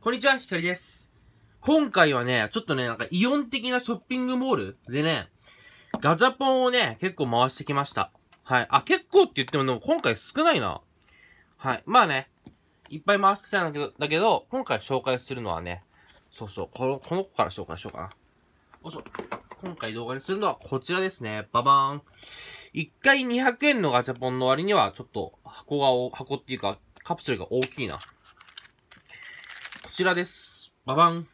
こんにちは、ひかりです。今回はね、ちょっとね、なんかイオン的なショッピングモールでね、ガチャポンをね、結構回してきました。はい。あ、結構って言っても、でも今回少ないな。はい。まあね、いっぱい回してきたんだけど、だけど今回紹介するのはね、そうそう、この、この子から紹介しようかな。おそ、今回動画にするのはこちらですね。ババーン。1回200円のガチャポンの割には、ちょっと箱が、箱っていうか、カプセルが大きいな。ちらです。ババン。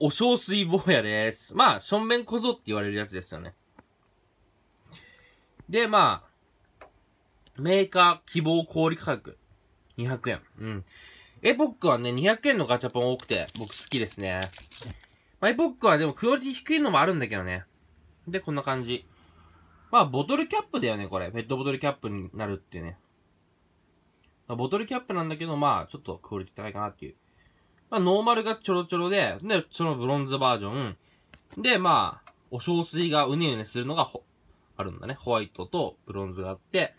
お小水坊やです。まあ、正面小僧って言われるやつですよね。で、まあ、メーカー希望小売価格。200円。うん。エポックはね、200円のガチャポン多くて、僕好きですね。まあ、エポックはでもクオリティ低いのもあるんだけどね。で、こんな感じ。まあ、ボトルキャップだよね、これ。ペットボトルキャップになるっていうね。まあ、ボトルキャップなんだけど、まあ、ちょっとクオリティ高いかなっていう。まあ、ノーマルがちょろちょろで、で、そのブロンズバージョン。で、まあ、お小水がうねうねするのがほ、あるんだね。ホワイトとブロンズがあって、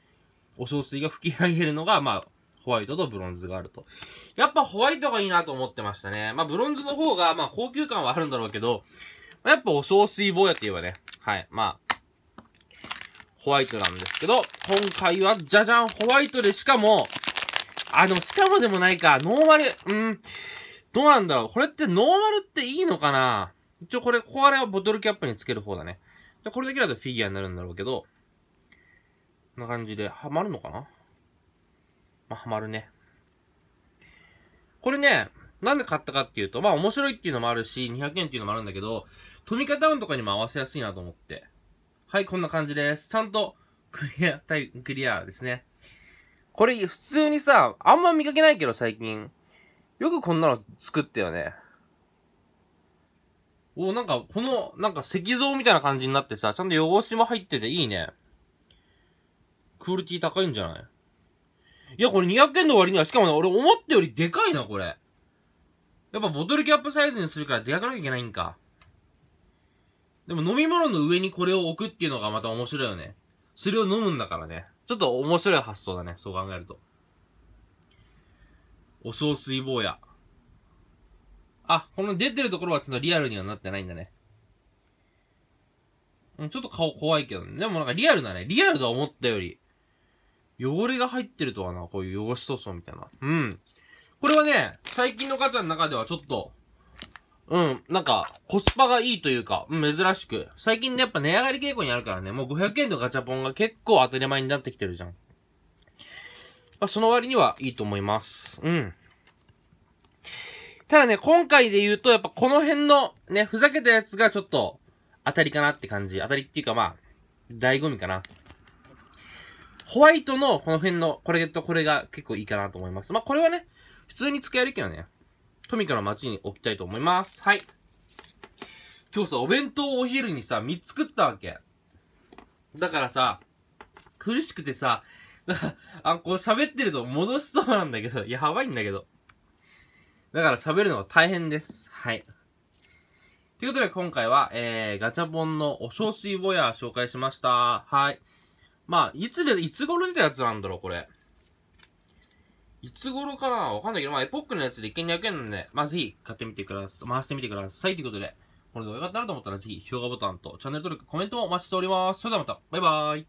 お小水が吹き上げるのが、まあ、ホワイトとブロンズがあると。やっぱホワイトがいいなと思ってましたね。まあ、ブロンズの方が、まあ、高級感はあるんだろうけど、やっぱお小水坊やって言えばね、はい、まあ、ホワイトなんですけど、今回は、じゃじゃん、ホワイトでしかも、あ、でもスキャでもないか。ノーマル。うん。どうなんだろう。これってノーマルっていいのかな一応これ、これはボトルキャップにつける方だね。で、これだけだとフィギュアになるんだろうけど、こんな感じで、はまるのかなまあ、はまるね。これね、なんで買ったかっていうと、まあ面白いっていうのもあるし、200円っていうのもあるんだけど、トミカタウンとかにも合わせやすいなと思って。はい、こんな感じです。ちゃんと、クリア、クリアですね。これ普通にさ、あんま見かけないけど最近。よくこんなの作ったよね。おなんか、この、なんか石像みたいな感じになってさ、ちゃんと汚しも入ってていいね。クオリティ高いんじゃないいや、これ200円の割には、しかもね、俺思ったよりでかいな、これ。やっぱボトルキャップサイズにするからでかくなきゃいけないんか。でも飲み物の上にこれを置くっていうのがまた面白いよね。それを飲むんだからね。ちょっと面白い発想だね、そう考えると。お総水坊や。あ、この出てるところはちょっとリアルにはなってないんだね。うん、ちょっと顔怖いけどね。でもなんかリアルだね。リアルだ思ったより。汚れが入ってるとはな、こういう汚し塗装みたいな。うん。これはね、最近の方の中ではちょっと、うん、なんか、コスパがいいというか、珍しく。最近ね、やっぱ値上がり傾向にあるからね、もう500円のガチャポンが結構当たり前になってきてるじゃん。まあ、その割にはいいと思います。うん。ただね、今回で言うと、やっぱこの辺の、ね、ふざけたやつがちょっと、当たりかなって感じ。当たりっていうかまあ、醍醐味かな。ホワイトのこの辺の、これとこれが結構いいかなと思います。まあこれはね、普通に使えるけどね。トミカの街に置きたいと思います。はい。今日さ、お弁当をお昼にさ、3つ食ったわけ。だからさ、苦しくてさ、だから、あ、こう喋ってると戻しそうなんだけど、やばいんだけど。だから喋るのが大変です。はい。ということで今回は、えー、ガチャポンのお小水ボヤー紹介しました。はい。まあ、いつで、いつ頃出たやつなんだろう、これ。いつ頃かなわかんないけど、まあ、エポックのやつで一件200円なんで、まあ、ぜひ買ってみてください。回してみてください。ということで、この動画が良かったなと思ったら、ぜひ、評価ボタンとチャンネル登録、コメントもお待ちしております。それではまた、バイバーイ。